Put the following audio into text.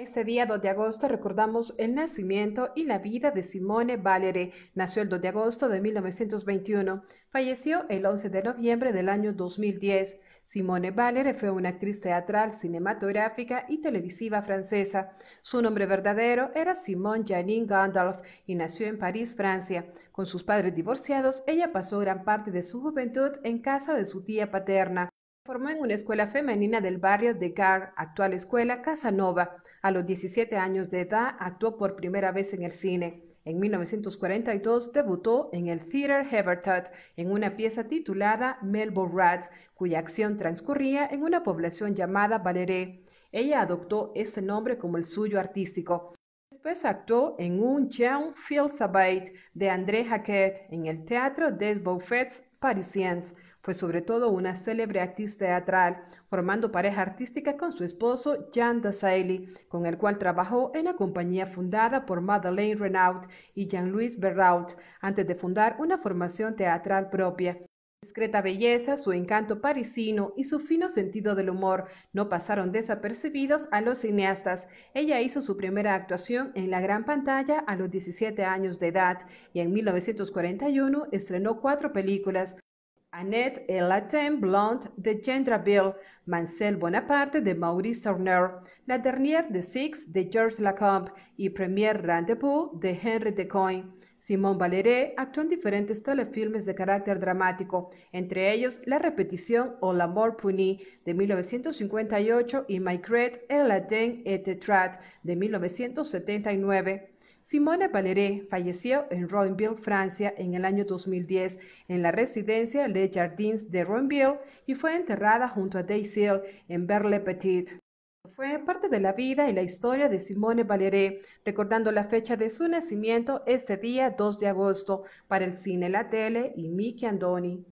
Ese día 2 de agosto recordamos el nacimiento y la vida de Simone Valere Nació el 2 de agosto de 1921, falleció el 11 de noviembre del año 2010. Simone Valere fue una actriz teatral, cinematográfica y televisiva francesa. Su nombre verdadero era Simone Janine Gandalf y nació en París, Francia. Con sus padres divorciados, ella pasó gran parte de su juventud en casa de su tía paterna. Formó en una escuela femenina del barrio de Gare, actual escuela Casanova. A los 17 años de edad actuó por primera vez en el cine. En 1942 debutó en el Theater Hebertot en una pieza titulada Melbourne Rat, cuya acción transcurría en una población llamada Valeré. Ella adoptó este nombre como el suyo artístico. Después actuó en un Jean fils de André Jaquet en el Teatro des Beaufets Parisiens. Fue sobre todo una célebre actriz teatral, formando pareja artística con su esposo Jean Dassailly, con el cual trabajó en la compañía fundada por Madeleine Renaud y Jean-Louis Berraud, antes de fundar una formación teatral propia discreta belleza, su encanto parisino y su fino sentido del humor no pasaron desapercibidos a los cineastas. Ella hizo su primera actuación en la gran pantalla a los 17 años de edad y en 1941 estrenó cuatro películas. Annette et Latin Blonde de Gendra Bill, Mansell Bonaparte de Maurice Turner, La Dernière de Six de Georges Lacombe y Premier Rendezvous de Henry de Simone Valeré actuó en diferentes telefilmes de carácter dramático, entre ellos La repetición o L'Amour puni de 1958 y My El Latin et Tetrat de 1979. Simone Valeré falleció en Roinville, Francia, en el año 2010, en la residencia Les Jardins de Roinville y fue enterrada junto a Daisy en Berle Petit. Fue parte de la vida y la historia de Simone Valeré, recordando la fecha de su nacimiento este día 2 de agosto para el cine, la tele y Miki Andoni.